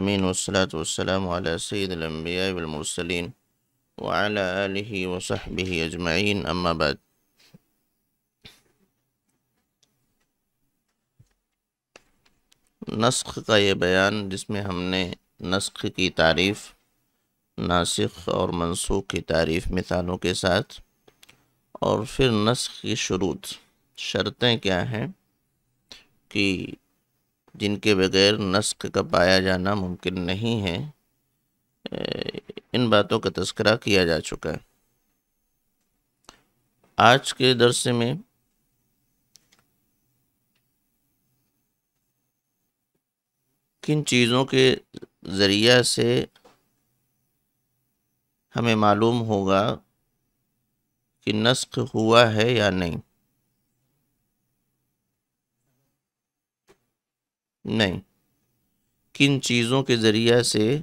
अमीन वसलाम सैदम्बियामरसलिन वाली वसहब अजमाइन अम्माबाद नस्ख का ये बयान जिसमें हमने नस्ख की तारीफ़ नासिक और मनसूख की तारीफ़ मिसालों के साथ और फिर नस्ख की शुरूत शर्तें क्या हैं कि जिनके बगैर नस्क का पाया जाना मुमकिन नहीं है इन बातों का तस्करा किया जा चुका है आज के दरसे में किन चीज़ों के ज़रिया से हमें मालूम होगा कि नस्क हुआ है या नहीं नहीं किन चीज़ों के ज़रिए से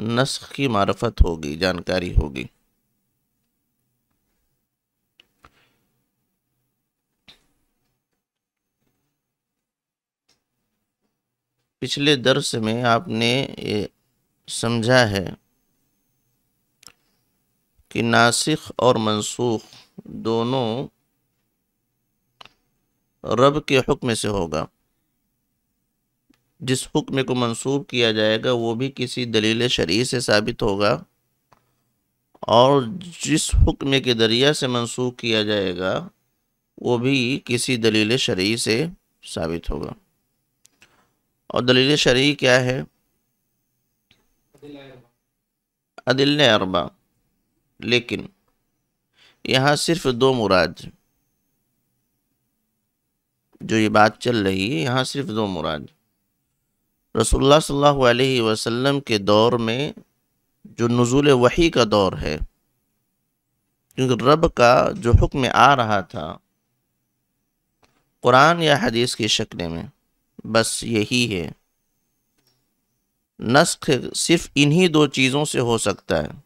नस्ख की मार्फ़त होगी जानकारी होगी पिछले दर्स में आपने ये समझा है कि नासिक और मनसूख दोनों रब के हुक्म से होगा जिस हुक्म को मंसूब किया जाएगा वो भी किसी दलील शरीय से साबित होगा और जिस हुक्म के दरिया से मंसूब किया जाएगा वो भी किसी दलील शरीय से साबित होगा और दलील शरीय क्या है अदिल अरबा लेकिन यहाँ सिर्फ दो मुराद जो ये बात चल रही है यहाँ सिर्फ दो मुराद रसोल्ला सल्ह वसम के दौर में जो नज़ुल वही का दौर है क्योंकि रब का जो हुक्म आ रहा था कुरान या हदीस की शक्ल में बस यही है नस्ख सिर्फ इन्हीं दो चीज़ों से हो सकता है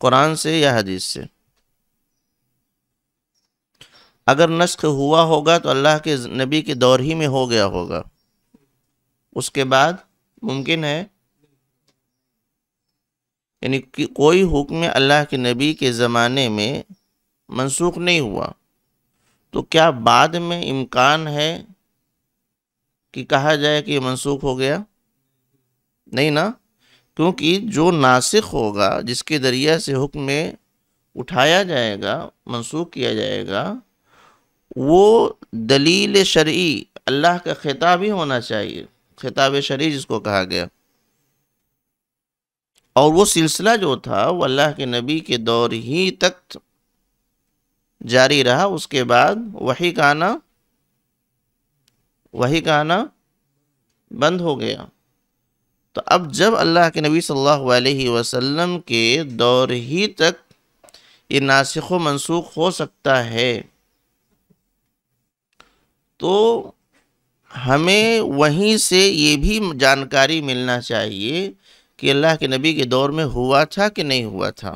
कुरान से या हदीस से अगर नस्ख हुआ होगा तो अल्लाह के नबी के दौर ही में हो गया होगा उसके बाद मुमकिन है यानी कि कोई हुक्म अल्लाह के नबी के ज़माने में मनसूख नहीं हुआ तो क्या बाद में इम्कान है कि कहा जाए कि मनसूख हो गया नहीं ना क्योंकि जो नासिक होगा जिसके दरिया से हुक्म उठाया जाएगा मनसूख किया जाएगा वो दलील शरी अल्लाह का खिताब ही होना चाहिए खिताब शरी जिसको कहा गया और वो सिलसिला जो था वो अल्लाह के नबी के दौर ही तक जारी रहा उसके बाद वही गाना वही गाना बंद हो गया तो अब जब अल्लाह के नबी सल्लल्लाहु अलैहि वसल्लम के दौर ही तक ये नासिक मनसूख हो सकता है तो हमें वहीं से ये भी जानकारी मिलना चाहिए कि अल्लाह के नबी के दौर में हुआ था कि नहीं हुआ था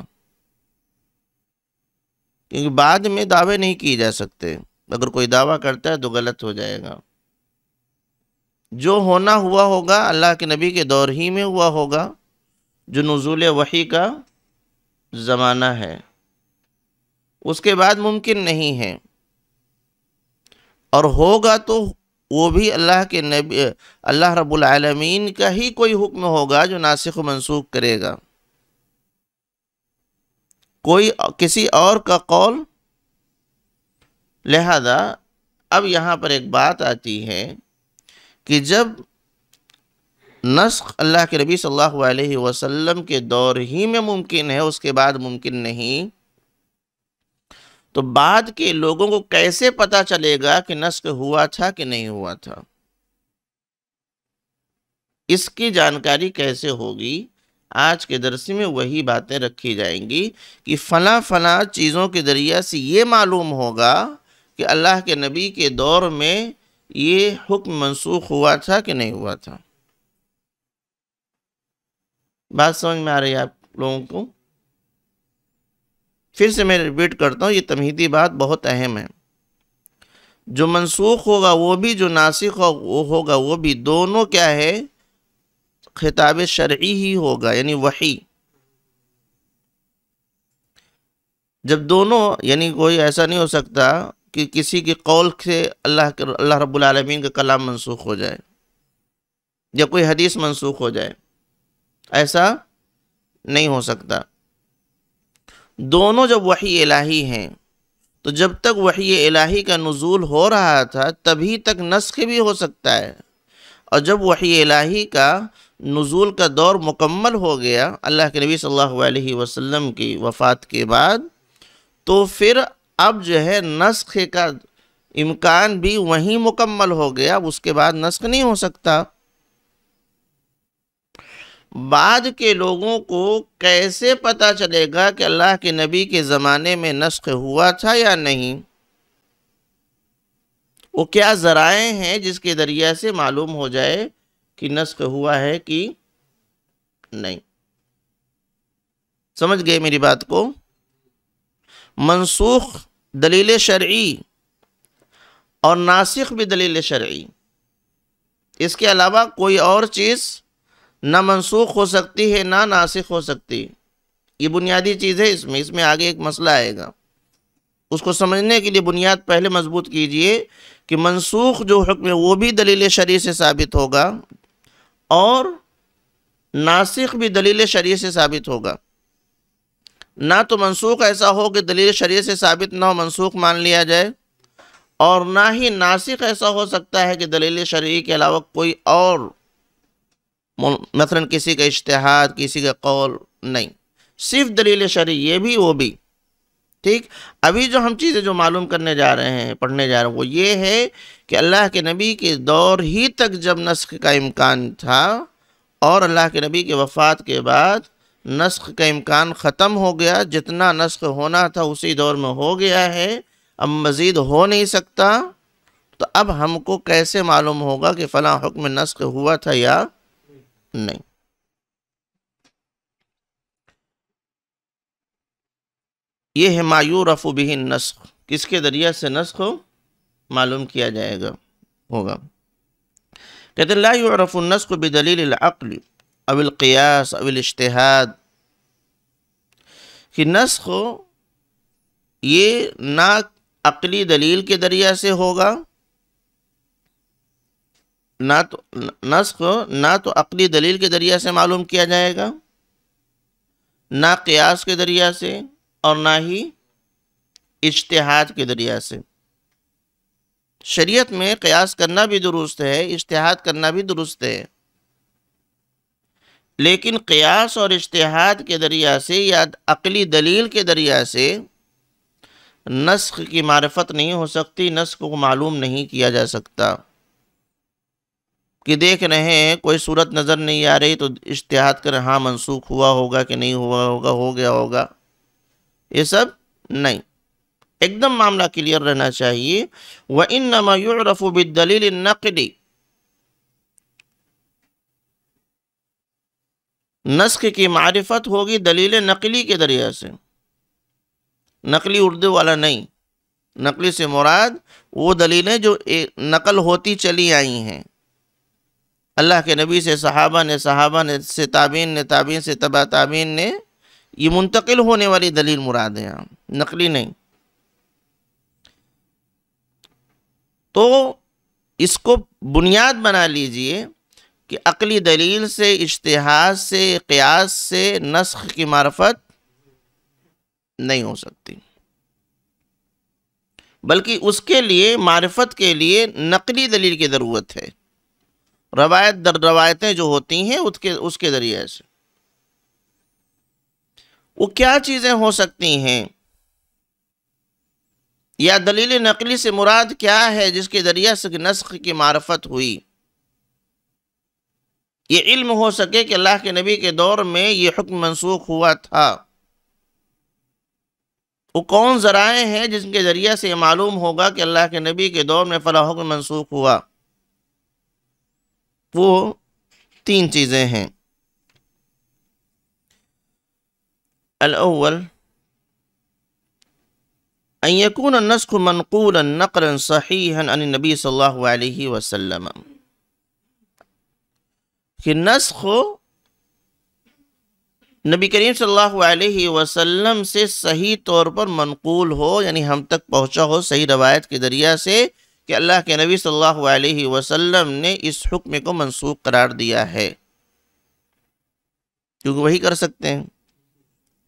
क्योंकि बाद में दावे नहीं किए जा सकते अगर कोई दावा करता है तो गलत हो जाएगा जो होना हुआ होगा अल्लाह के नबी के दौर ही में हुआ होगा जो नज़ुल वही का ज़माना है उसके बाद मुमकिन नहीं है और होगा तो वो भी अल्लाह के नबी अल्लाह रबालमीन का ही कोई हुक्म होगा जो नासिक मनसूख करेगा कोई किसी और का कौल लिहाजा अब यहाँ पर एक बात आती है कि जब नस्ख अल्लाह के नबी सल्लल्लाहु अलैहि वसल्लम के दौर ही में मुमकिन है उसके बाद मुमकिन नहीं तो बाद के लोगों को कैसे पता चलेगा कि नस्क हुआ था कि नहीं हुआ था इसकी जानकारी कैसे होगी आज के दरसी में वही बातें रखी जाएंगी कि फला फला चीज़ों के ज़रिया से ये मालूम होगा कि अल्लाह के नबी के दौर में ये हुक्म मनसूख हुआ था कि नहीं हुआ था बात समझ में आ रही है आप लोगों को फिर से मैं रिपीट करता हूँ ये तमहीदी बात बहुत अहम है जो मनसूख होगा वो भी जो नासिक हो, वो होगा वो भी दोनों क्या है खिताब शर्य ही होगा यानी वही जब दोनों यानी कोई ऐसा नहीं हो सकता कि किसी के कौल से अल्लाह के अल्लाह रब्बुल रबालमीन का कलाम मनसूख हो जाए या कोई हदीस मनसूख हो जाए ऐसा नहीं हो सकता दोनों जब वही इलाही हैं तो जब तक वही इलाही का नज़ूल हो रहा था तभी तक नस्ख भी हो सकता है और जब वही इलाही का नज़ूल का दौर मुकम्मल हो गया अल्लाह के नबी सल्लल्लाहु अलैहि वसल्लम की वफ़ात के बाद तो फिर अब जो है नस्ख का इम्कान भी वहीं मुकम्मल हो गया अब उसके बाद नस्ख नहीं हो सकता बाद के लोगों को कैसे पता चलेगा कि अल्लाह के नबी के ज़माने में नस्ख हुआ था या नहीं वो क्या ज़राए हैं जिसके ज़रिया से मालूम हो जाए कि नस्ख हुआ है कि नहीं समझ गए मेरी बात को मनसूख दलील शर्ई और नासिक भी दलील शर्ई इसके अलावा कोई और चीज़ ना मनसूख हो सकती है ना नासिक हो सकती ये बुनियादी चीज़ है इसमें इसमें आगे एक मसला आएगा उसको समझने के लिए बुनियाद पहले मजबूत कीजिए कि मनसूख जो हुक्म है वो भी दलील शरीय से साबित होगा और नासिक भी दलील शरीय से साबित होगा ना तो मनसूख ऐसा हो कि दलील शरीय से साबित ना हो मनसूख मान लिया जाए और ना ही नासिक ऐसा हो सकता है कि दलील शरीय के अलावा कोई और मसलन किसी का इश्तहार किसी का कौल नहीं सिर्फ दलील शरी ये भी वो भी ठीक अभी जो हम चीज़ें जो मालूम करने जा रहे हैं पढ़ने जा रहे हैं वो ये है कि अल्लाह के नबी के दौर ही तक जब नस्ख का इम्कान था और अल्लाह के नबी के वफ़ात के बाद नस्ख का इम्कान ख़त्म हो गया जितना नस्ख होना था उसी दौर में हो गया है अब मज़ीद हो नहीं सकता तो अब हमको कैसे मालूम होगा कि फ़लाँ हुक्म नस्ख हुआ था या नहीं ये है मायू रफ़ भी नस्ख किसके दरिया से नस्ख हो मालूम किया जाएगा होगा कहते ला यूरफ़ नस्ख बदलील अक़ल अविल क़ियास अविल इश्तहाद कि नस्ख ये ना अकली दलील के दरिया से होगा ना तो नस्क़ ना तो अकली दलील के ज़रिए से मालूम किया जाएगा ना क्यास के ज़रिए से और ना ही इश्तहाद के ज़रिए से शरीयत में क्यास करना भी दुरुस्त है इश्तहाद करना भी दुरुस्त है लेकिन क़ियास और इश्तहाद के ज़रिए से या अकली दलील के ज़रिए से नस्ख की मार्फत नहीं हो सकती नस्ख को मालूम नहीं किया जा सकता कि देख रहे हैं कोई सूरत नज़र नहीं आ रही तो इश्तहाद कर हाँ मनसूख हुआ होगा कि नहीं हुआ होगा हो गया होगा ये सब नहीं एकदम मामला क्लियर रहना चाहिए व इन नमायूरफ़ दलील नकली नस्क की मारिफत होगी दलील नकली के दरिया से नकली उर्दू वाला नहीं नकली से मुराद वो दलीलें जो नकल होती चली आई हैं अल्लाह के नबी से सहाबा ने सहाबा ने से ताबीन ने ताबीन से तबा ताबीन ने ये मुंतकिल होने वाली दलील मुराद है नकली नहीं तो इसको बुनियाद बना लीजिए कि अकली दलील से इश्तहाज से क्यास से नस्ख की मार्फत नहीं हो सकती बल्कि उसके लिए मार्फत के लिए नकली दलील की ज़रूरत है रवायत दर रवायतें जो होती हैं उसके उसके ज़रिए से वो क्या चीज़ें हो सकती हैं या दलील नकली से मुराद क्या है जिसके ज़रिए से नस्ख की मार्फत हुई ये इल्म हो सके कि अल्लाह के नबी के दौर में ये हुक्म मनसूख हुआ था वो कौन ज़राए हैं जिनके ज़रिए से ये मालूम होगा कि अल्लाह के नबी के दौर में फ़ला हुक्म मनसूख हुआ वो तीन चीज़ें हैं الأول أن يكون النسخ منقولا نقلا صحيحا عن النبي صلى الله عليه وسلم कि नस्ख नबी करीम सल्लल्लाहु अलैहि वसल्लम से सही तौर पर मनकूल हो यानी हम तक पहुंचा हो सही रवायत के ज़रिया से कि अल्लाह के नबी सल्लल्लाहु अलैहि वसल्लम ने इस हुक्म को मनसूख करार दिया है क्योंकि वही कर सकते हैं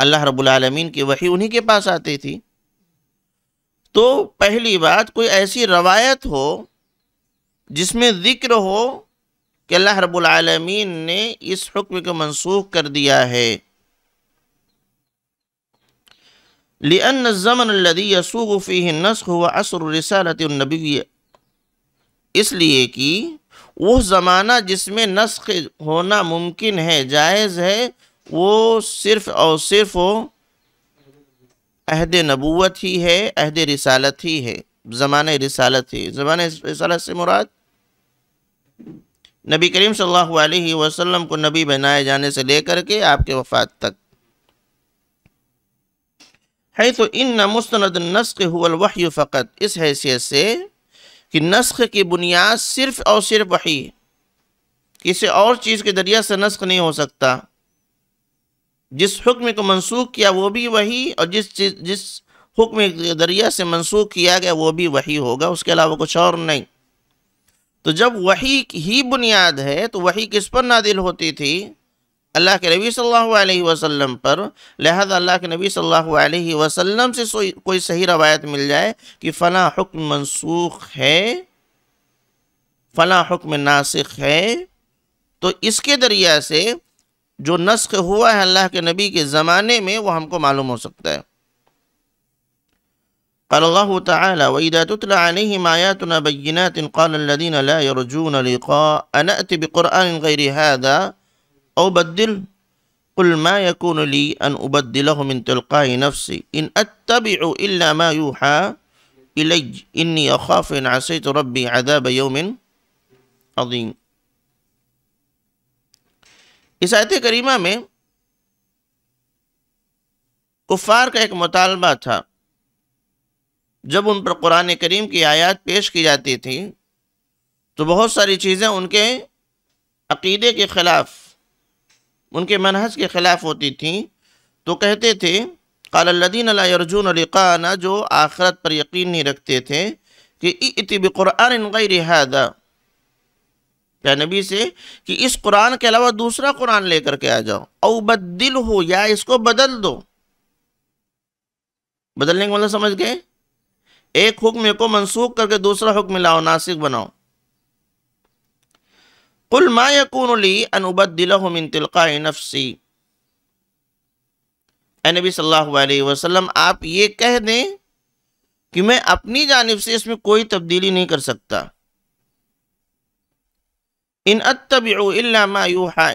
अल्लाह रबालमीन की वही उन्हीं के पास आती थी तो पहली बात कोई ऐसी रवायत हो जिसमें ज़िक्र हो कि अल्लाह रबालमीन ने इस हुक्म को मनसूख कर दिया है लिअन ज़मन लदी यसूग फ़ी नस्ख व असर रसालतनबी इसलिए कि वह ज़माना जिसमें नस्ख होना मुमकिन है जायज़ है वो सिर्फ़ और सिर्फ़ अहद नबूत ही है अहद रिसालत ही है ज़मान रिसालत ही ज़मान रिसालत से मुराद नबी करीम सल्लल्लाहु अलैहि वसल्लम को नबी बनाए जाने से लेकर के आपके वफात तक है तो इन न मुस्ंद नस्क हुलवही फ़कत इस हैसियत से कि नस्क की बुनियाद सिर्फ़ और सिर्फ वही किसी और चीज़ के दरिया से नस्क नहीं हो सकता जिस हुक्म को मनसूख किया वो भी वही और जिस चीज़ जिस हुक्म के दरिया से मनसूख किया गया वो भी वही होगा उसके अलावा कुछ और नहीं तो जब वही ही बुनियाद है तो वही किस पर नादिल होती थी اللہ کے نبی صلی اللہ علیہ وسلم پر لہذا اللہ کے نبی صلی اللہ علیہ وسلم سے کوئی صحیح روایت مل جائے کہ فلا حکم منسوخ ہے فلا حکم ناسخ ہے تو اس کے دریعہ سے جو نسخ ہوا ہے اللہ کے نبی کے زمانے میں وہ ہم کو معلوم ہو سکتا ہے قال الله تعالى وإذا تتلى عليهم آياتنا بينات قال الذين لا يرجون لقاء أنأتي بقرآن غير هذا أو بدل قل ما يكون لي أن أبدله من تلقاء نفسي إن أتبع إلا ما يوحى إلي إني أخاف إن عصيت ربي عذاب يوم عظيم اس آیت کریمہ میں کفار کا ایک مطالبہ تھا جب ان پر قرآن کریم کی آیات پیش کی جاتی تھی تو بہت ساری چیزیں ان کے عقیدے کے خلاف उनके मनहज के ख़िलाफ़ होती थी तो कहते थे कालद्दीन अर्जुन लिकाना जो आखरत पर यकीन नहीं रखते थे कि इतब क़ुरान गई रिहा क्या नबी से कि इस कुरान के अलावा दूसरा कुरान लेकर के आ जाओ और बदल हो या इसको बदल दो बदलने का मतलब समझ गए एक हुक्म को मनसूख करके दूसरा हुक्म लाओ नासिक बनाओ कुल मा यकूनली अनबदिलमिन तिलका नफसी नबी सल्लल्लाहु अलैहि वसल्लम आप ये कह दें कि मैं अपनी जानब से इसमें कोई तब्दीली नहीं कर सकता इन अतबा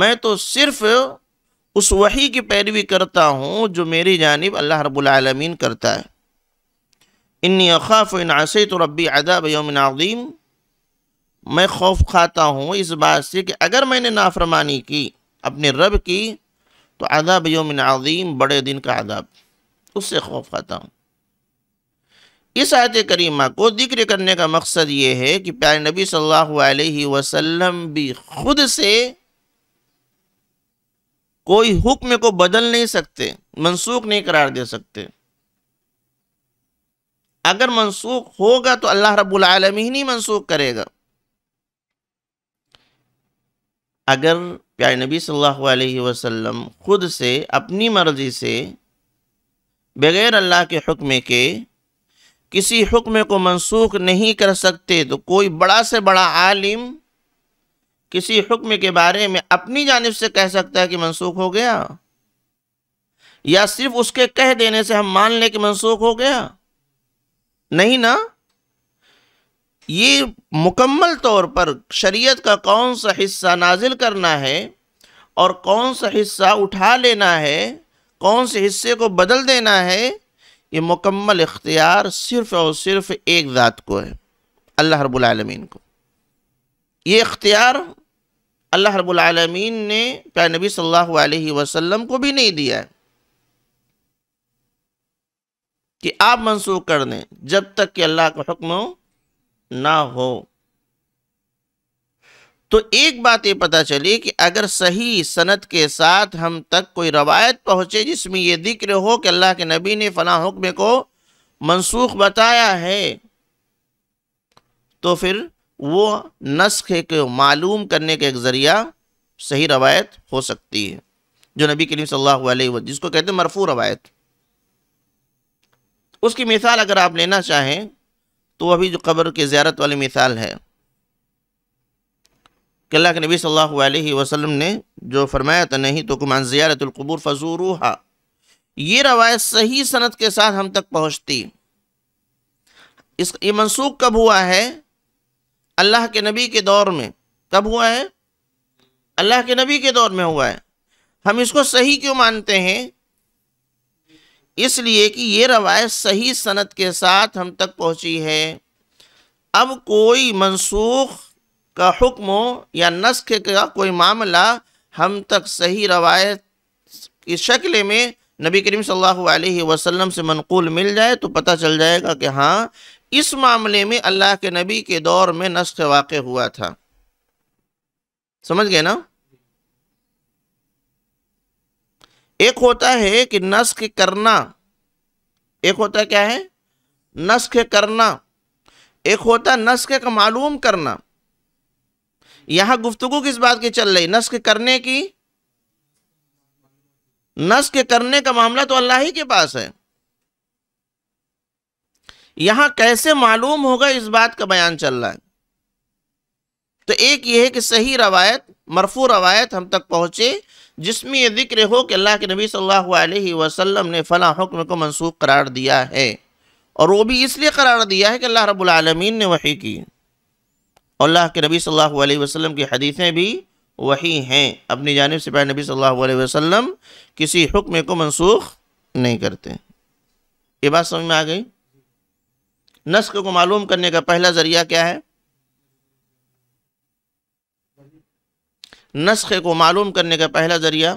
मैं तो सिर्फ उस वही की पैरवी करता हूँ जो मेरी जानब अल्लाह रबालमीन करता है इन्नी अखाफ़ इन आसत रबी अदाब मैं खौफ खाता हूँ इस बात से कि अगर मैंने नाफरमानी की अपने रब की तो आदाब योमिन आज़ीम बड़े दिन का आदाब उससे खौफ खाता हूँ इस आयत करीमा को जिक्र करने का मकसद ये है कि प्यारे नबी सल्लल्लाहु अलैहि वसल्लम भी खुद से कोई हुक्म को बदल नहीं सकते मनसूख नहीं करार दे सकते अगर मनसूख होगा तो अल्लाह रब्बुल आलमीन ही मनसूख करेगा अगर प्यारे नबी सल्लल्लाहु अलैहि वसल्लम ख़ुद से अपनी मर्ज़ी से बग़ैर अल्लाह के हुक्म के किसी हुक्म को मनसूख नहीं कर सकते तो कोई बड़ा से बड़ा आलिम किसी हुक्म के बारे में अपनी जानब से कह सकता है कि मनसूख हो गया या सिर्फ उसके कह देने से हम मान लें कि मनसूख हो गया नहीं ना ये मुकम्मल तौर पर शरीयत का कौन सा हिस्सा नाजिल करना है और कौन सा हिस्सा उठा लेना है कौन से हिस्से को बदल देना है ये मुकम्मल इख्तियार सिर्फ़ और सिर्फ एक ज़ात को है अल्लाह रबालमीन को ये इख्तियार अल्लाह रबालमीन ने प्यार नबी सल्लल्लाहु अलैहि वसल्लम को भी नहीं दिया है कि आप मंसूख कर दें जब तक कि अल्लाह का हुक्म ना हो तो एक बात ये पता चली कि अगर सही सनत के साथ हम तक कोई रवायत पहुँचे जिसमें यह जिक्र हो कि अल्लाह के नबी ने फ़ला हुक्म को मनसूख बताया है तो फिर वो नस्ख को मालूम करने का एक ज़रिया सही रवायत हो सकती है जो नबी करीम सल्लल्लाहु अलैहि वसल्लम जिसको कहते हैं मरफू रवायत उसकी मिसाल अगर आप लेना चाहें तो अभी जो कब्र की ज्यारत वाली मिसाल है कि अल्लाह के नबी सल्लल्लाहु अलैहि वसल्लम ने जो फरमाया था नहीं तो कुमान ज़ियारतुल्कबूर फजूरूहा ये रवायत सही सनत के साथ हम तक पहुँचती इस ये मनसूख कब हुआ है अल्लाह के नबी के दौर में कब हुआ है अल्लाह के नबी के दौर में हुआ है हम इसको सही क्यों मानते हैं इसलिए कि ये रवायत सही सनत के साथ हम तक पहुँची है अब कोई मनसूख का हुक्म या नस्ख का कोई मामला हम तक सही रवायत की शक्ल में नबी करीम सल्लल्लाहु अलैहि वसल्लम से मनकूल मिल जाए तो पता चल जाएगा कि हाँ इस मामले में अल्लाह के नबी के दौर में नस्ख वाक़ हुआ था समझ गए ना एक होता है कि नस्क करना एक होता क्या है नस्क करना एक होता नस्क का मालूम करना यहां गुफ्तगु किस बात की चल रही नस्क करने की नस्क करने का मामला तो अल्लाह ही के पास है यहां कैसे मालूम होगा इस बात का बयान चल रहा है तो एक ये है कि सही रवायत मरफू रवायत हम तक पहुंचे जिसमें यह जिक्र हो कि अल्लाह के नबी सल्लल्लाहु अलैहि वसल्लम ने फ़ला हुक्म को मनसूख करार दिया है और वो भी इसलिए करार दिया है कि अल्लाह रब्बुल आलमीन ने वही की और अल्लाह के नबी सल्लल्लाहु अलैहि वसल्लम की हदीसें भी वही हैं अपनी जानब से पैर नबी सल्लल्लाहु अलैहि वसल्लम किसी हुक्म को मनसूख नहीं करते ये बात समझ में आ गई नस्क को मालूम करने का पहला ज़रिया क्या है नस्खे को मालूम करने का पहला ज़रिया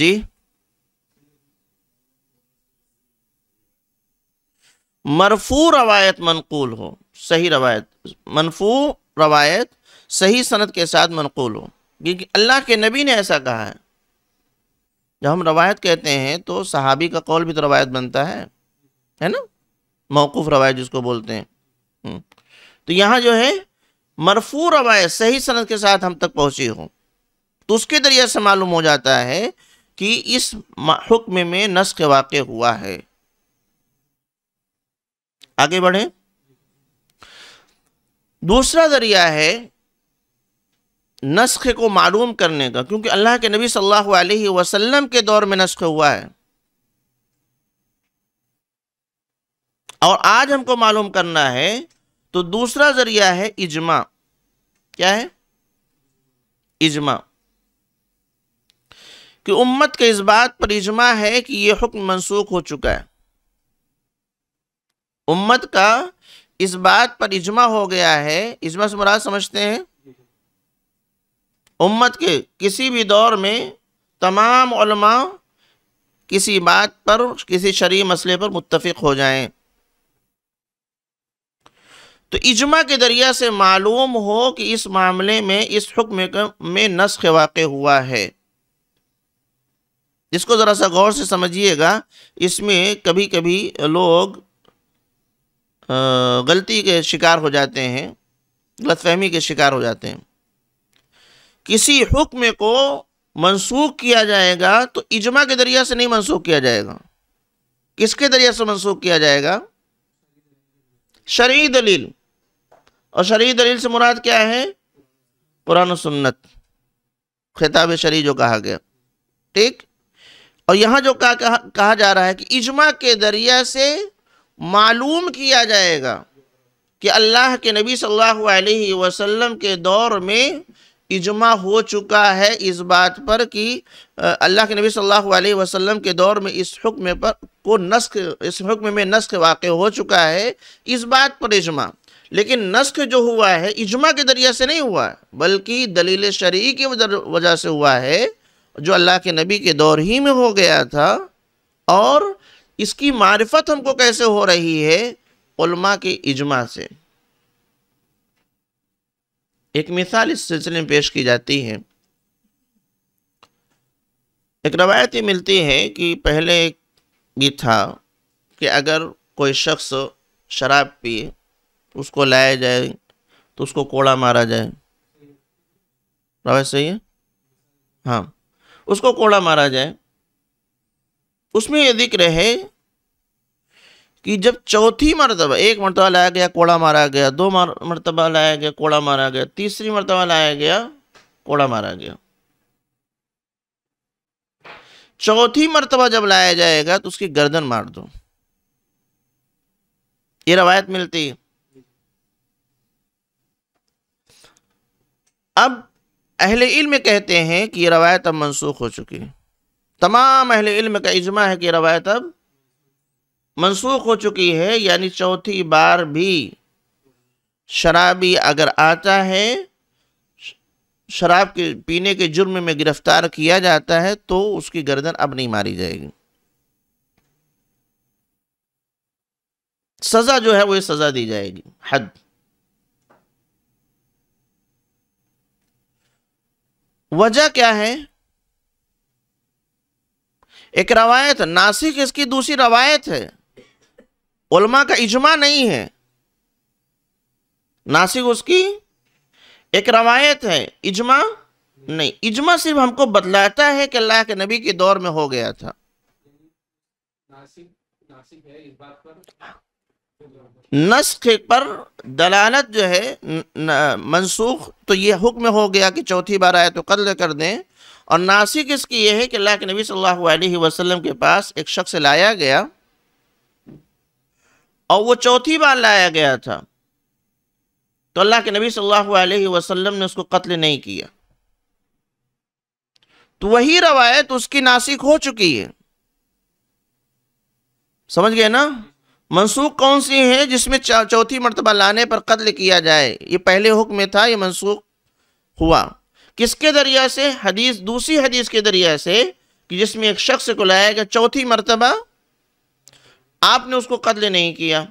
जी मरफू रवायत मनकूल हो सही रवायत मनफू रवायत सही सनत के साथ मनकूल हो क्योंकि अल्लाह के नबी ने ऐसा कहा है जब हम रवायत कहते हैं तो सहाबी का कौल भी तो रवायत बनता है है ना मौकूफ़ रवायत जिसको बोलते हैं हम्म। तो यहाँ जो है मरफू रवायत सही सनत के साथ हम तक पहुँची हो तो उसके जरिए से मालूम हो जाता है कि इस हुक्म में नस्क वाक़ हुआ है आगे बढ़े दूसरा ज़रिया है नस्ख को मालूम करने का क्योंकि अल्लाह के नबी सल्लल्लाहु अलैहि वसल्लम के दौर में नस्ख हुआ है और आज हमको मालूम करना है तो दूसरा जरिया है इजमा क्या है इजमा कि उम्मत के इस बात पर इजमा है कि यह हुक्म मनसूख हो चुका है उम्मत का इस बात पर इजमा हो गया है इजमा से मुराद समझते हैं उम्मत के किसी भी दौर में तमाम किसी बात पर किसी शरी मसले पर मुतफ़ हो जाएं तो इजमा के दरिया से मालूम हो कि इस मामले में इस हुक्म में नस्ख वाक़ हुआ है इसको ज़रा सा गौर से समझिएगा इसमें कभी कभी लोग गलती के शिकार हो जाते हैं गलतफहमी के शिकार हो जाते हैं किसी हुक्म को मनसूख किया जाएगा तो इजमा के दरिया से नहीं मनसूख किया जाएगा किसके दरिया से मनसूख किया जाएगा शर्य दलील और शरी दलील से मुराद क्या है पुरान सुन्नत खिताब शरी जो कहा गया ठीक और यहाँ जो कहा, कहा कहा जा रहा है कि इजमा के दरिया से मालूम किया जाएगा कि अल्लाह के नबी सल्लल्लाहु अलैहि वसल्लम के दौर में इजमा हो चुका है इस बात पर कि अल्लाह के नबी सल्लल्लाहु अलैहि वसल्लम के दौर में इस हुक्म पर को नस्क इस हुक्म में नस्क वाक़ हो चुका है इस बात पर इजमा लेकिन नस्क जो हुआ है इजमा के दरिया से नहीं हुआ बल्कि दलील शरी की वजह से हुआ है जो अल्लाह के नबी के दौर ही में हो गया था और इसकी मारफत हमको कैसे हो रही है उलमा के इजमा से एक मिसाल इस सिलसिले में पेश की जाती है एक रवायत ये मिलती है कि पहले भी था कि अगर कोई शख्स शराब पिए उसको लाया जाए तो उसको कोड़ा मारा जाए सही है हाँ उसको कोड़ा मारा जाए उसमें यह जिक्र है कि जब चौथी मरतबा एक मरतबा लाया गया कोड़ा मारा गया दो मरतबा लाया गया कोड़ा मारा गया तीसरी मरतबा लाया गया कोड़ा मारा गया चौथी मरतबा जब लाया जाएगा तो उसकी गर्दन मार दो ये रवायत मिलती है अब अहल इल्म कहते हैं कि ये रवायत अब मनसूख हो चुकी है तमाम अहले इल्म का इजमा है कि रवायत अब मनसूख हो चुकी है यानी चौथी बार भी शराबी अगर आता है शराब के पीने के जुर्म में गिरफ्तार किया जाता है तो उसकी गर्दन अब नहीं मारी जाएगी सज़ा जो है वो सज़ा दी जाएगी हद वजह क्या है एक रवायत नासिक इसकी दूसरी रवायत है उलमा का इजमा नहीं है नासिक उसकी एक रवायत है इजमा नहीं इजमा सिर्फ हमको बतलाता है कि अल्लाह के नबी के दौर में हो गया था नासिक नासिक है इस बात पर नस्ख पर दलालत जो है मनसूख तो ये हुक्म हो गया कि चौथी बार आए तो कत्ल कर दें और नासिक इसकी यह है कि अल्लाह के नबी सल्लल्लाहु अलैहि वसल्लम के पास एक शख्स लाया गया और वो चौथी बार लाया गया था तो अल्लाह के नबी सल्लल्लाहु अलैहि वसल्लम ने उसको कत्ल नहीं किया तो वही रवायत उसकी नासिक हो चुकी है समझ गए ना मनसूख कौन सी है जिसमें चौथी मरतबा लाने पर कत्ल किया जाए ये पहले हुक्म में था ये मनसूख हुआ किसके दरिया से हदीस दूसरी हदीस के दरिया से कि जिसमें एक शख्स को लाया गया चौथी मरतबा आपने उसको कत्ल नहीं किया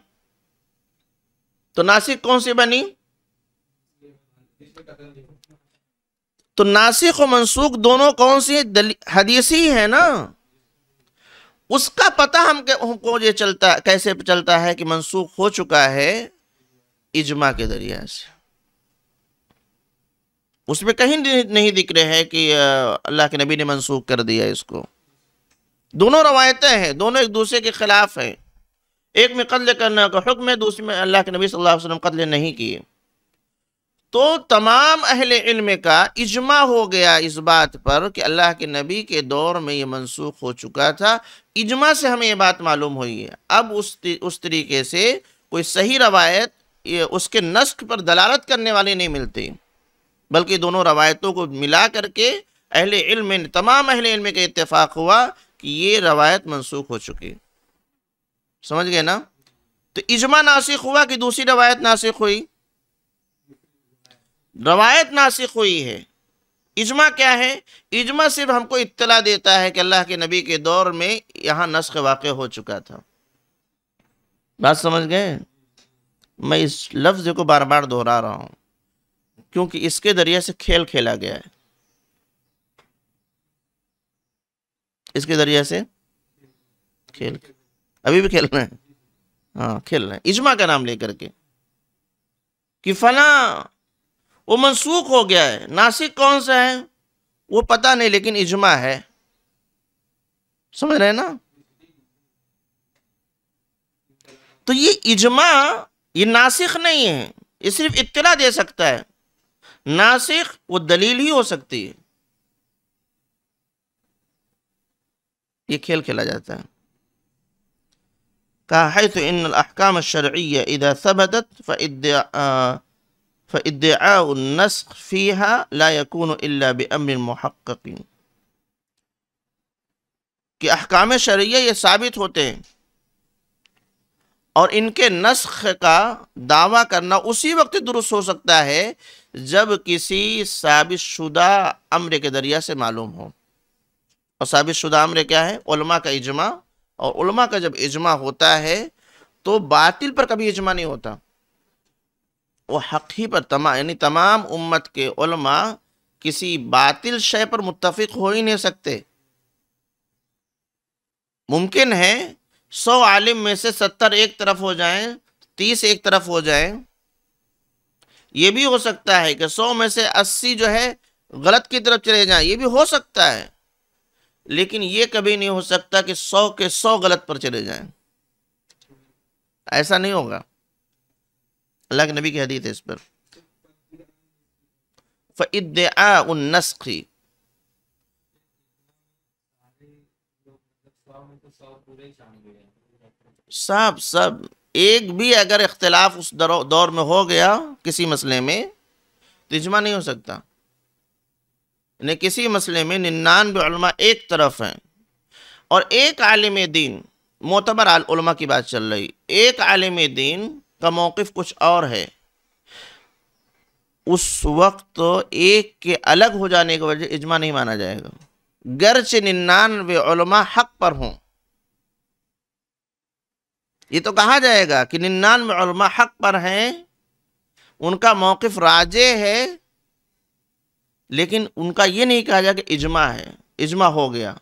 तो नासिक कौन सी बनी तो नासिक और मनसूख दोनों कौन सी हदीसी है ना उसका पता हम हमको ये चलता कैसे चलता है कि मनसूख हो चुका है इजमा के दरिया से उसमें कहीं नहीं दिख रहे हैं कि अल्लाह के नबी ने मनसूख कर दिया इसको दोनों रवायतें हैं दोनों एक दूसरे के ख़िलाफ़ हैं एक में कत्ल करना का हुक्म है दूसरे में अल्लाह के नबी सल्लल्लाहु अलैहि वसल्लम कत्ल नहीं किए तो तमाम अहल इल्म का इजमा हो गया इस बात पर कि अल्लाह के नबी के दौर में ये मनसूख हो चुका था इजमा से हमें ये बात मालूम हुई है अब उस उस तरीके से कोई सही रवायत ये उसके नस्क पर दलालत करने वाले नहीं मिलते बल्कि दोनों रवायतों को मिला करके अहल इल्म तमाम अहल इल्म का इतफ़ाक़ हुआ कि ये रवायत मनसूख हो चुकी समझ गए ना तो इजमा नासिक हुआ कि दूसरी रवायत नासिक हुई रवायत नासिक हुई है इजमा क्या है इजमा सिर्फ हमको इत्तला देता है कि अल्लाह के नबी के दौर में यहाँ नस्ख वाक़ हो चुका था बात समझ गए मैं इस लफ्ज़ को बार बार दोहरा रहा हूँ क्योंकि इसके ज़रिए से खेल खेला गया है इसके ज़रिए से खेल अभी भी खेल रहे हैं हाँ खेल रहे हैं इजमा का नाम लेकर के कि फला वो मनसूख हो गया है नासिक कौन सा है वो पता नहीं लेकिन इजमा है समझ रहे ना तो ये इजमा ये नासिक नहीं है ये सिर्फ इतना दे सकता है नासिक वो दलील ही हो सकती है ये खेल खेला जाता है कहा है तो इन अहकाम शर्य इदा सबदत फ़ फ़ादाउ नस्ख फ़ीहा ला यकून इल्ला बमर महक्कीन कि अहकाम शरिया ये साबित होते हैं और इनके नस्ख का दावा करना उसी वक्त दुरुस्त हो सकता है जब किसी साबित शुदा अम्र के दरिया से मालूम हो और साबित शुदा अम्र क्या है उलमा का इजमा और उलमा का जब इजमा होता है तो बातिल पर कभी इजमा नहीं होता वो हक़ ही पर तमाम यानी तमाम उम्मत के उलमा किसी बातिल शय पर मुतफिक हो ही नहीं सकते मुमकिन है सौ आलिम में से सत्तर एक तरफ हो जाएं, तीस एक तरफ हो जाएं। ये भी हो सकता है कि सौ में से अस्सी जो है गलत की तरफ चले जाएं ये भी हो सकता है लेकिन ये कभी नहीं हो सकता कि सौ के सौ गलत पर चले जाएं ऐसा नहीं होगा अल्लाह के नबी की हदीत है इस पर फ़िदआनस्खी सब सब एक भी अगर इख्तलाफ उस दौर में हो गया किसी मसले में तो इजमा नहीं हो सकता ने किसी मसले में निन्यानवे एक तरफ हैं और एक आलिम दीन मोतबर आलमा की बात चल रही एक आलिम दीन का मौक़ कुछ और है उस वक्त तो एक के अलग हो जाने की वजह इजमा नहीं माना जाएगा गर्च निन्यानवे हक पर हों ये तो कहा जाएगा कि निन्यानवे हक पर हैं उनका मौक़ राजे है लेकिन उनका ये नहीं कहा जाएगा कि इजमा है इजमा हो गया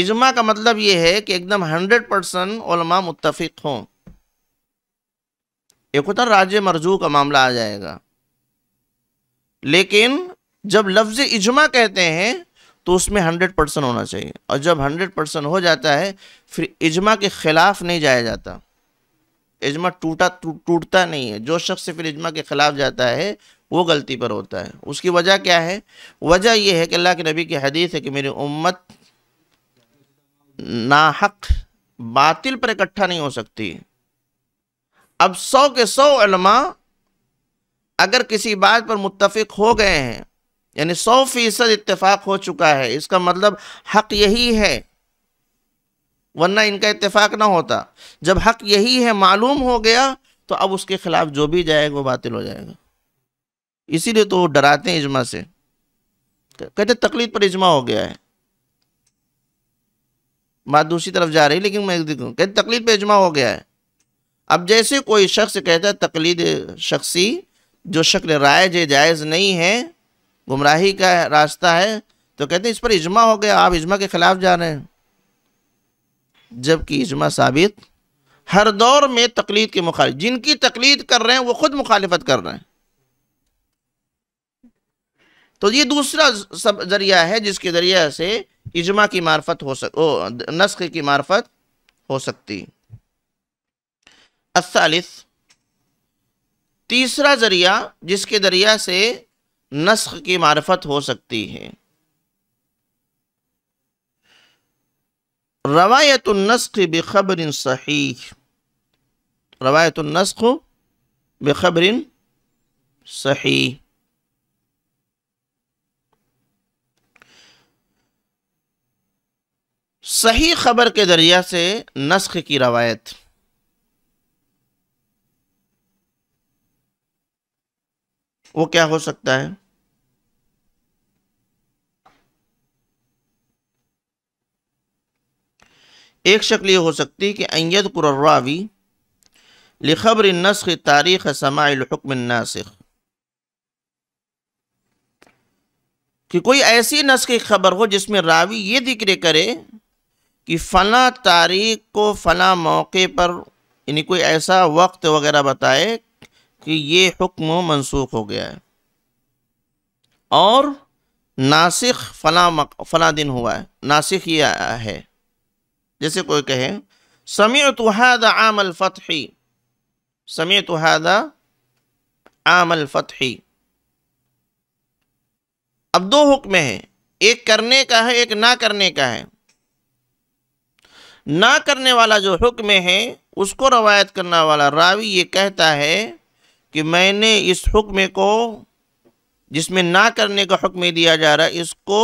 इजमा का मतलब ये है कि एकदम हंड्रेड परसेंट मुतफ़ हों होता राज्य मरजू का मामला आ जाएगा लेकिन जब लफ्ज़ इजमा कहते हैं तो उसमें हंड्रेड परसेंट होना चाहिए और जब हंड्रेड परसेंट हो जाता है फिर इजमा के ख़िलाफ़ नहीं जाया जाता इजमा टूटा टूटता तू, नहीं है जो शख्स फिर इजमा के ख़िलाफ़ जाता है वो गलती पर होता है उसकी वजह क्या है वजह यह है कि अल्लाह के नबी की हदीस है कि मेरी उम्मत नाहक बातिल पर इकट्ठा नहीं हो सकती अब सौ के सौ उलमा अगर किसी बात पर मुतफिक हो गए हैं यानी सौ फीसद इतफाक़ हो चुका है इसका मतलब हक यही है वरना इनका इतफाक़ ना होता जब हक यही है मालूम हो गया तो अब उसके ख़िलाफ़ जो भी जाएगा वो बातिल हो जाएगा इसीलिए तो वो डराते हैं इजमा से कहते तकलीद पर इजमा हो गया है बात दूसरी तरफ जा रही लेकिन मैं कहते तकलीद पर इजमा हो गया है अब जैसे कोई शख्स कहता है तकलीद शख्सी जो शक्ल रायज जायज़ नहीं है गुमराही का रास्ता है तो कहते हैं इस पर इजमा हो गया आप इजमा के ख़िलाफ़ जा रहे हैं जबकि इजमा साबित हर दौर में तकलीद के मुखाल जिनकी तकलीद कर रहे हैं वो ख़ुद मुखालफत कर रहे हैं तो ये दूसरा सब जरिया है जिसके ज़रिए से इजमा की मार्फत हो सक नस्ख की मार्फत हो सकती असालिस तीसरा ज़रिया जिसके ज़रिया से नस्ख की मार्फत हो सकती है रवायतुलनस्ख बेखबरिन सही रवायतुलनस्ख बेखबरिन सही सही खबर के ज़रिया से नस्ख की रवायत वो क्या हो सकता है एक शक्ल ये हो सकती है कि अयद पुररावी लिखबर नस्ख तारीख समाकम नासिख कि कोई ऐसी नस की खबर हो जिसमें रावी ये जिक्र करे कि फ़ला तारीख को फ़ला मौके पर यानी कोई ऐसा वक्त वगैरह बताए कि ये हुक्म मनसूख हो गया है और नासिक फ़ला मक फ़ला दिन हुआ है नासिक ये आया है जैसे कोई कहे समी तुहादा आम अलफ़ी समय तुहद आम अलफ़ी अब दो हुक्म हैं एक करने का है एक ना करने का है ना करने वाला जो हुक्म है उसको रवायत करने वाला रावी ये कहता है कि मैंने इस हुक्म को जिसमें ना करने का हुक्म दिया जा रहा है इसको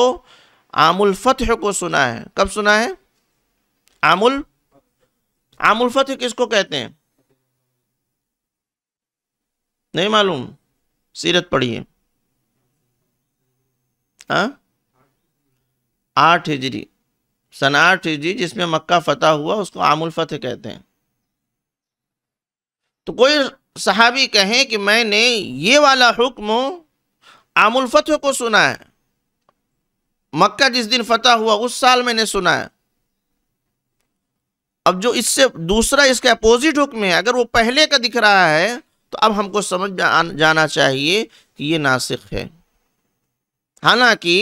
आमुल फतह को सुना है कब सुना है आमुल आमुल फतह किसको कहते हैं नहीं मालूम सीरत पढ़िए हाँ? आठ हिजरी सन आठ हिजरी जिसमें मक्का फतह हुआ उसको आमुल फतह कहते हैं तो कोई सहाबी कहें कि मैंने ये वाला हुक्म आमुल फतह को सुना है मक्का जिस दिन फतह हुआ उस साल मैंने सुना है अब जो इससे दूसरा इसके अपोजिट हुक्म है अगर वो पहले का दिख रहा है तो अब हमको समझ जाना चाहिए कि ये नासिक है हालांकि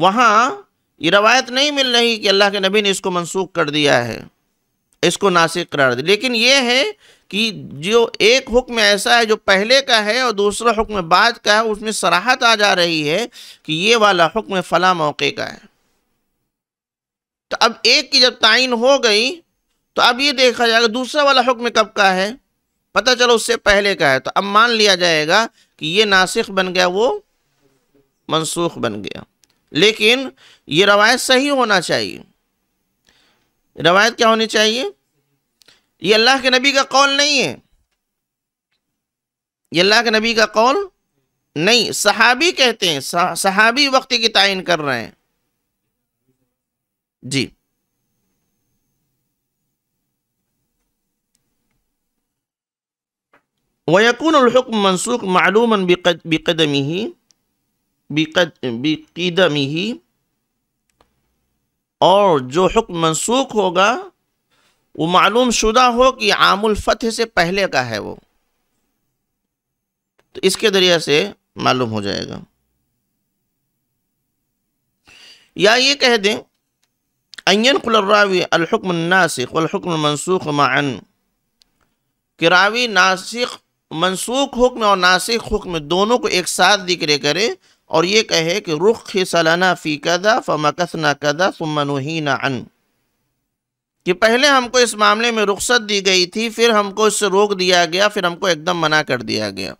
वहाँ ये रवायत नहीं मिल रही कि अल्लाह के नबी ने इसको मनसूख कर दिया है इसको नासिक करार दिया लेकिन ये है कि जो एक हुक्म ऐसा है जो पहले का है और दूसरा हुक्म बाद का है उसमें सराहत आ जा रही है कि ये वाला हुक्म फ़ला मौके का है तो अब एक की जब तयन हो गई तो अब ये देखा जाएगा दूसरा वाला हुक्म कब का है पता चलो उससे पहले का है तो अब मान लिया जाएगा कि ये नासिक बन गया वो मनसूख बन गया लेकिन ये रवायत सही होना चाहिए रवायत क्या होनी चाहिए ये अल्लाह के नबी का कौल नहीं है ये अल्लाह के नबी का कौल नहीं सहाबी कहते हैं सहाबी वक्त की तयन कर रहे हैं जी वयकूनकम मनसूख मालूम बेकदमी ही बेकदमी ही और जो हुक्म मनसूख होगा वो मालूम शुदा हो कि आमुल फतह से पहले का है वो तो इसके ज़रिए से मालूम हो जाएगा या ये कह दें अयन कुलरावी अलहकम नासिक मनसूख मान कि रावी नासिक मनसूख हुक्म और नासिक हुक्म दोनों को एक साथ जिक्र करे और ये कहे कि रुख सलाना फ़ी कदा फ़मकसना कदा ना अन कि पहले हमको इस मामले में रुख्सत दी गई थी फिर हमको इससे रोक दिया गया फिर हमको एकदम मना कर दिया गया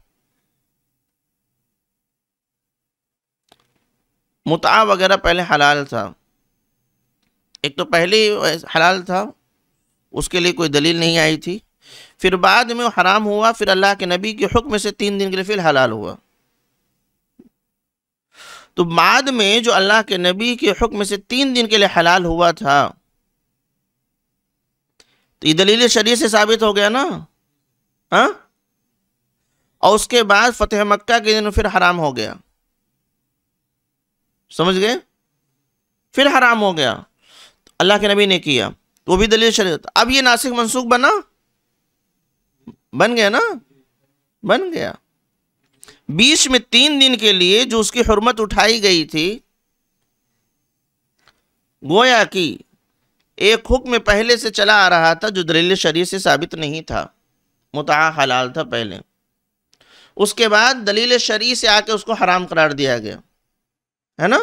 मुता वगैरह पहले हलाल था एक तो पहले हलाल था उसके लिए कोई दलील नहीं आई थी फिर बाद में हराम हुआ फिर अल्लाह के नबी के हुक्म से तीन दिन के लिए फिर हलाल हुआ तो बाद में जो अल्लाह के नबी के हुक्म से तीन दिन के लिए हलाल हुआ था तो ये दलील शरीय से साबित हो गया ना हाँ और उसके बाद फतेह मक्का के दिन फिर हराम हो गया समझ गए फिर हराम हो गया तो अल्लाह के नबी ने किया तो वो भी दलील शरीय अब ये नासिक मनसूख बना बन गया ना बन गया बीच में तीन दिन के लिए जो उसकी हरमत उठाई गई थी गोया की एक हुक्म पहले से चला आ रहा था जो दलील शरीर से साबित नहीं था मुता हलाल था पहले उसके बाद दलील शरीर से आके उसको हराम करार दिया गया है ना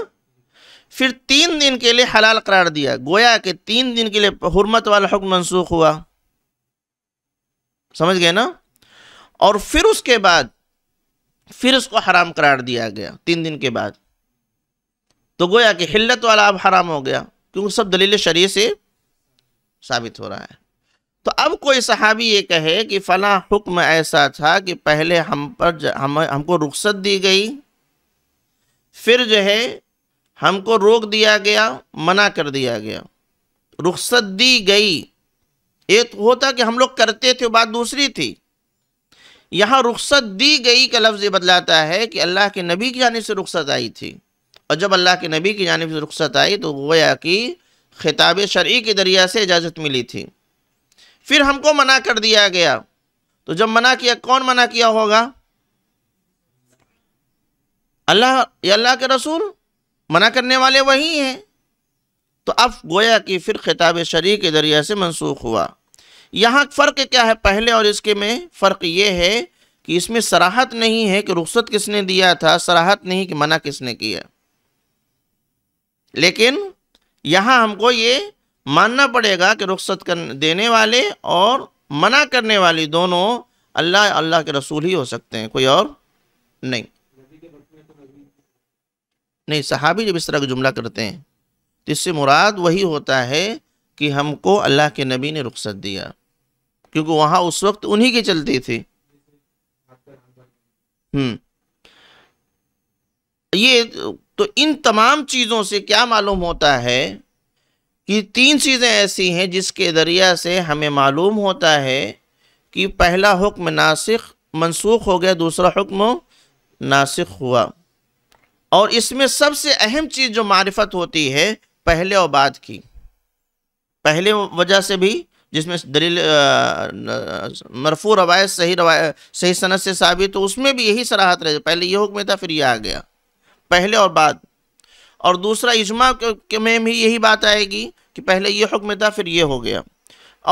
फिर तीन दिन के लिए हलाल करार दिया गोया कि तीन दिन के लिए हरमत वाला हुक्म मनसूख हुआ समझ गए ना और फिर उसके बाद फिर उसको हराम करार दिया गया तीन दिन के बाद तो गोया कि हिल्लत वाला अब हराम हो गया क्योंकि सब दलील शरीर से साबित हो रहा है तो अब कोई सहाबी ये कहे कि फ़ला हुक्म ऐसा था कि पहले हम पर हम हमको रुख्सत दी गई फिर जो है हमको रोक दिया गया मना कर दिया गया रुख्सत दी गई एक तो होता कि हम लोग करते थे बात दूसरी थी यहाँ रुख्सत दी गई का लफ्ज़ ये बदलाता है कि अल्लाह के नबी की जानब से रुख्सत आई थी और जब अल्लाह के नबी की जानब से रुख्सत आई तो गोया कि ख़िताब शर्य के दरिया से इजाज़त मिली थी फिर हमको मना कर दिया गया तो जब मना किया कौन मना किया होगा अल्लाह अल्लाह के रसूल मना करने वाले वही हैं तो अब गोया कि फिर खिताब शरी के दरिया से मनसूख हुआ यहाँ फ़र्क क्या है पहले और इसके में फ़र्क ये है कि इसमें सराहत नहीं है कि रुख्सत किसने दिया था सराहत नहीं कि मना किसने किया लेकिन यहाँ हमको ये मानना पड़ेगा कि रुख्सत कर देने वाले और मना करने वाले दोनों अल्लाह अल्लाह के रसूल ही हो सकते हैं कोई और नहीं नहीं सहाबी जब इस तरह का जुमला करते हैं तो इससे मुराद वही होता है कि हमको अल्लाह के नबी ने रुख्सत दिया क्योंकि वहाँ उस वक्त उन्हीं की चलती थी हम्म ये तो इन तमाम चीज़ों से क्या मालूम होता है कि तीन चीज़ें ऐसी हैं जिसके ज़रिया से हमें मालूम होता है कि पहला हुक्म नासिक मनसूख हो गया दूसरा हुक्म नासिक हुआ और इसमें सबसे अहम चीज़ जो मारफत होती है पहले और बाद की पहले वजह से भी जिसमें दलील मरफू रवायत सही रवायत सही सनत से साबित तो उसमें भी यही सराहत रहे पहले ये हुक्म था फिर ये आ गया पहले और बाद और दूसरा इजमा के में भी यही बात आएगी कि पहले ये हुक्म था फिर ये हो गया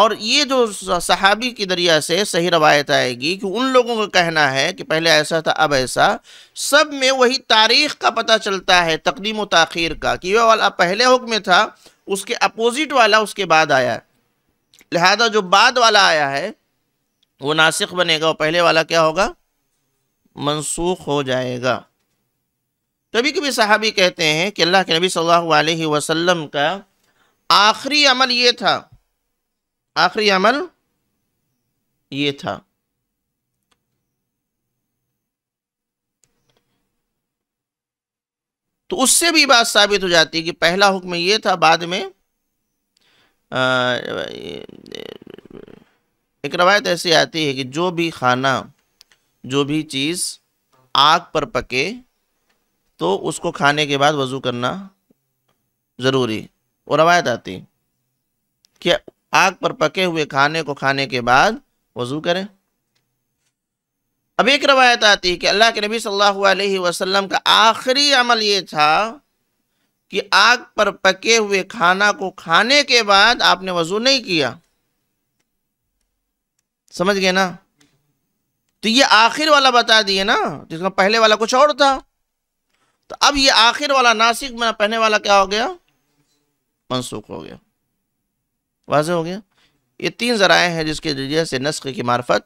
और ये जो सहाबी की दरिया से सही रवायत आएगी कि उन लोगों का कहना है कि पहले ऐसा था अब ऐसा सब में वही तारीख का पता चलता है तकदीम तखीर का कि वह वाला पहले हुक्म था उसके अपोज़िट वाला उसके बाद आया लिहाजा जो बाद वाला आया है वो नासिक बनेगा और पहले वाला क्या होगा मनसूख हो जाएगा कभी कभी साहबी कहते हैं कि अल्लाह के नबी सल्लल्लाहु अलैहि वसल्लम का आखिरी अमल ये था आखिरी अमल ये था तो उससे भी बात साबित हो जाती है कि पहला हुक्म ये था बाद में आ, एक रवायत ऐसी आती है कि जो भी खाना जो भी चीज़ आग पर पके तो उसको खाने के बाद वज़ू करना ज़रूरी और रवायत आती कि आग पर पके हुए खाने को खाने के बाद वज़ू करें अब एक रवायत आती है कि अल्लाह के नबी सल्लल्लाहु अलैहि वसल्लम का आखिरी अमल ये था कि आग पर पके हुए खाना को खाने के बाद आपने वजू नहीं किया समझ गए ना तो ये आखिर वाला बता दिए ना जिसका पहले वाला कुछ और था तो अब ये आखिर वाला नासिक में पहने वाला क्या हो गया मनसूख हो गया वाज हो गया ये तीन जराए हैं जिसके जरिए से नस्क की मार्फत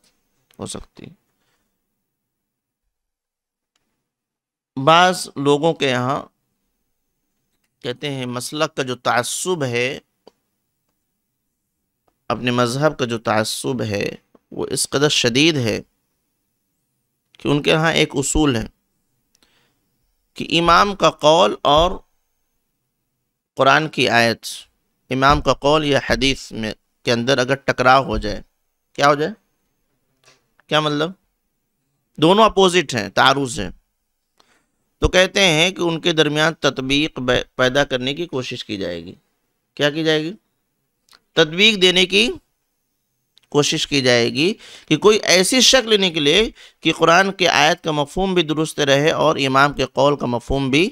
हो सकती है बाज़ लोगों के यहाँ कहते हैं मसलक का जो तसब है अपने मज़हब का जो तसब है वो इस कदर शदीद है कि उनके यहाँ एक असूल है कि इमाम का कौल और कुरान की आयत इमाम का कौल या हदीस में के अंदर अगर टकराव हो जाए क्या हो जाए क्या मतलब दोनों अपोजिट हैं तारुज हैं तो कहते हैं कि उनके दरमियान तदबीक पैदा करने की कोशिश की जाएगी क्या की जाएगी तदबीक देने की कोशिश की जाएगी कि कोई ऐसी शक्ल निकले कि कुरान के आयत का मफहम भी दुरुस्त रहे और इमाम के कौल का मफहम भी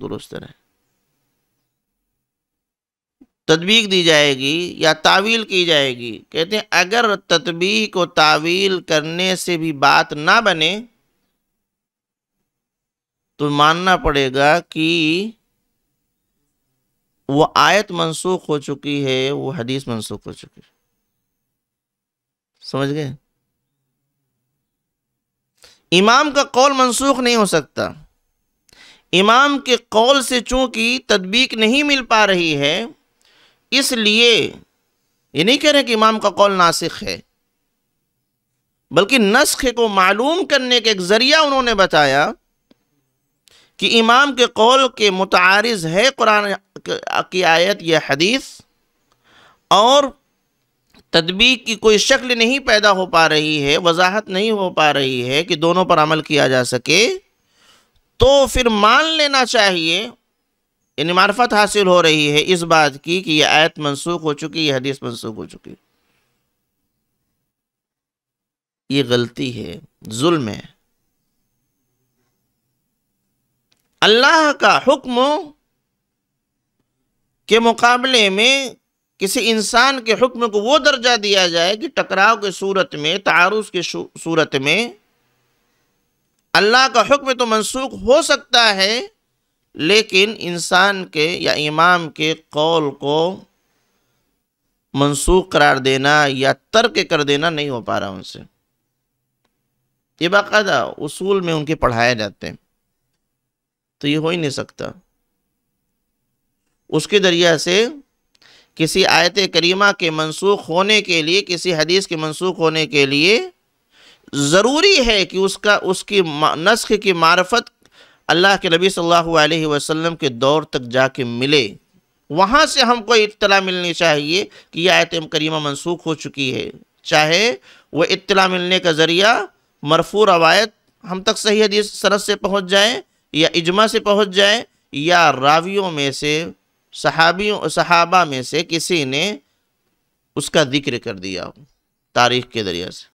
दुरुस्त रहे तदबीक दी जाएगी या तावील की जाएगी कहते हैं अगर तदबीक को तावील करने से भी बात ना बने तो मानना पड़ेगा कि वो आयत मनसूख हो चुकी है वो हदीस मनसूख हो चुकी है समझ गए इमाम का कौल मनसूख नहीं हो सकता इमाम के कौल से चूँकि तदबीक नहीं मिल पा रही है इसलिए ये नहीं कह रहे कि इमाम का कौल नासिक है बल्कि नस्ख को मालूम करने के एक ज़रिया उन्होंने बताया कि इमाम के कौल के मुतारज़ है कुरान की आयत या हदीस और तदबी की कोई शक्ल नहीं पैदा हो पा रही है वजाहत नहीं हो पा रही है कि दोनों पर अमल किया जा सके तो फिर मान लेना चाहिए यानी मार्फत हासिल हो रही है इस बात की कि यह आयत मनसूख हो चुकी यह हदीस मनसूख हो चुकी ये गलती है जुल्म है अल्लाह का हुक्म के मुकाबले में किसी इंसान के हुक्म को वो दर्जा दिया जाए कि टकराव के सूरत में तारुस के सूरत में अल्लाह का हुक्म तो मनसूख हो सकता है लेकिन इंसान के या इमाम के कौल को मनसूख करार देना या तर्क कर देना नहीं हो पा रहा उनसे ये बाकायदा उसूल में उनके पढ़ाए जाते हैं तो ये हो ही नहीं सकता उसके ज़रिया से किसी आयत करीमा के मनसूख होने के लिए किसी हदीस के मनसूख होने के लिए ज़रूरी है कि उसका उसकी नस्ख की मार्फत अल्लाह के नबी सल्लल्लाहु अलैहि वसल्लम के दौर तक जाके मिले वहाँ से हमको इतला मिलनी चाहिए कि यह आयत करीमा मनसूख हो चुकी है चाहे वह इतला मिलने का ज़रिया मरफू रवायत हम तक सही हदीस सरस से पहुँच जाए या इजमा से पहुँच जाए या रावियों में से सहाबियों सहाबा में से किसी ने उसका जिक्र कर दिया हो तारीख के जरिए से